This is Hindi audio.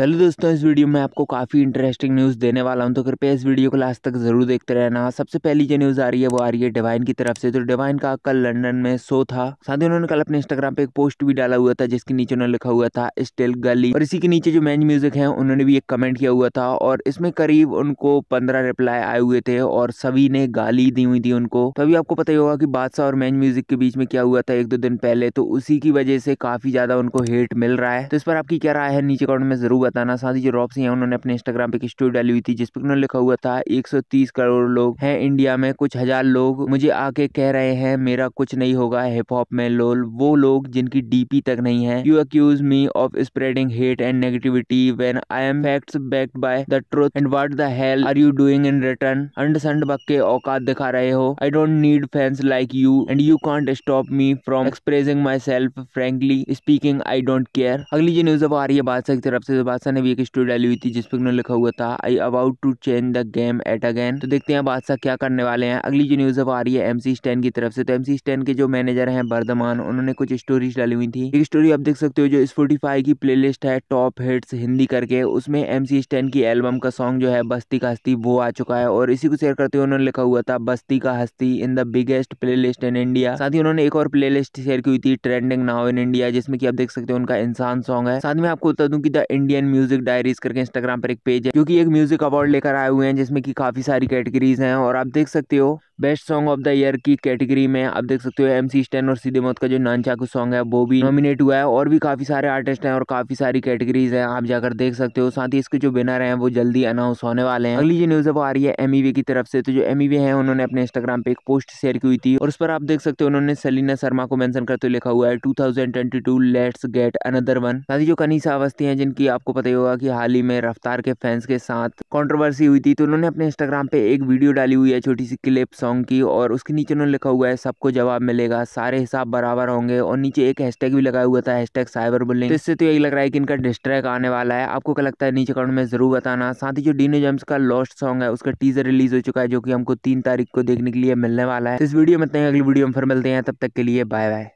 चलो दोस्तों इस वीडियो में आपको काफ़ी इंटरेस्टिंग न्यूज़ देने वाला हूं तो कृपया इस वीडियो को लास्ट तक ज़रूर देखते रहना सबसे पहली जो न्यूज़ आ रही है वो आ रही है डिवाइन की तरफ से तो डिवाइन का कल लंदन में शो था साथ ही उन्होंने कल अपने इंस्टाग्राम पे एक पोस्ट भी डाला हुआ था जिसके नीचे उन्होंने लिखा हुआ था स्टिल गली और इसी के नीचे जो मैन म्यूजिक है उन्होंने भी एक कमेंट किया हुआ था और इसमें करीब उनको पंद्रह रिप्लाई आए हुए थे और सभी ने गाली दी हुई थी उनको तभी आपको पता ही होगा कि बादशाह और मैन म्यूजिक के बीच में क्या हुआ था एक दो दिन पहले तो उसी की वजह से काफी ज्यादा उनको हेट मिल रहा है तो इस पर आपकी क्या राय है नीचे कमेंट में जरूर बताना साथ ही जो रॉब्स है उन्होंने अपने इंस्टाग्राम पे एक स्टोरी डाली हुई थी जिस पर उन्होंने लिखा हुआ था 130 करोड़ लोग हैं इंडिया में कुछ हजार लोग मुझे आके कह रहे हैं मेरा कुछ नहीं होगा हिप हॉप में लोल वो लोग जिनकी डीपी तक नहीं है you accuse me of spreading hate and negativity when I am fact backed by the truth and what the hell are you doing in return and के औकात दिखा रहे हो I don't need fans like you and you can't stop me from expressing myself frankly speaking I don't care अगली जो न्यूज अब आ रही है बादशाह की तरफ से बात बादशाह ने भी एक स्टोरी डाली हुई थी जिसपे उन्होंने लिखा हुआ था I about to change the game at again तो देखते हैं बादशाह क्या करने वाले हैं अगली जो न्यूज अब आ रही है एमसी स्टैन की तरफ से तो एमसी स्टैन के जो मैनेजर है बर्धमान उन्होंने कुछ स्टोरीज डाली हुई थी एक स्टोरी आप देख सकते हो जो स्पोटिफाई की प्ले है टॉप हिट्स हिंदी करके उसमें एमसी स्टैन की एल्बम का सॉन्ग जो है बस्ती का हस्ती वो आ चुका है और इसी को शेयर करते हुए उन्होंने लिखा हुआ था बस्ती का Hasti in the biggest list in India साथ ही उन्होंने एक और लिस्ट शेयर की हुई थी ट्रेंडिंग नाउ इन इंडिया जिसमें की आप देख सकते हो उनका इंसान सॉन्ग है साथ में आपको बता दूं कि the Indian Indian music diaries करके इंस्टाग्राम पर एक पेज है जो एक म्यूजिक अवार्ड लेकर आए हुए हैं जिसमें कि काफी सारी कैटेगरीज हैं और आप देख सकते हो best song of the year की कैटेगरी में आप देख सकते हो एम सी स्टैन और सीधे मौत का जो नान चाकू सॉन्ग है वो भी नॉमिनेट हुआ है और भी काफी सारे आर्टिस्ट हैं और काफी सारी कैटेगरीज हैं आप जाकर देख सकते हो साथ ही इसके जो बिनर हैं वो जल्दी अनाउंस होने वाले हैं अगली जो न्यूज है वो आ रही है एमईवी e की तरफ से तो जो एमईवी e है उन्होंने अपने इंस्टाग्राम पे एक पोस्ट शेयर की हुई थी और उस पर आप देख सकते हो उन्होंने सलीना शर्मा को मेंशन करते हुए लिखा हुआ है to let's get another one साथ ही जो कनीसा अवस्थी है जिनकी आपको आपको पता ही होगा कि हाल ही में रफ्तार के फैंस के साथ कंट्रोवर्सी हुई थी तो उन्होंने अपने इंस्टाग्राम पे एक वीडियो डाली हुई है छोटी सी क्लिप सॉन्ग की और उसके नीचे उन्होंने लिखा हुआ है सबको जवाब मिलेगा सारे हिसाब बराबर होंगे और नीचे एक हैशटैग भी लगाया हुआ था हैशटैग साइबर बुलिंग तो इससे तो यही लग रहा है कि इनका डिस्ट्रैक आने वाला है आपको क्या लगता है नीचे कमेंट में जरूर बताना साथ ही जो डीनो जेम्स का लॉस्ट सॉन्ग है उसका टीजर रिलीज हो चुका है जो कि हमको तीन तारीख को देखने के लिए मिलने वाला है तो इस वीडियो में अगली वीडियो में फिर मिलते हैं तब तक के लिए बाय बाय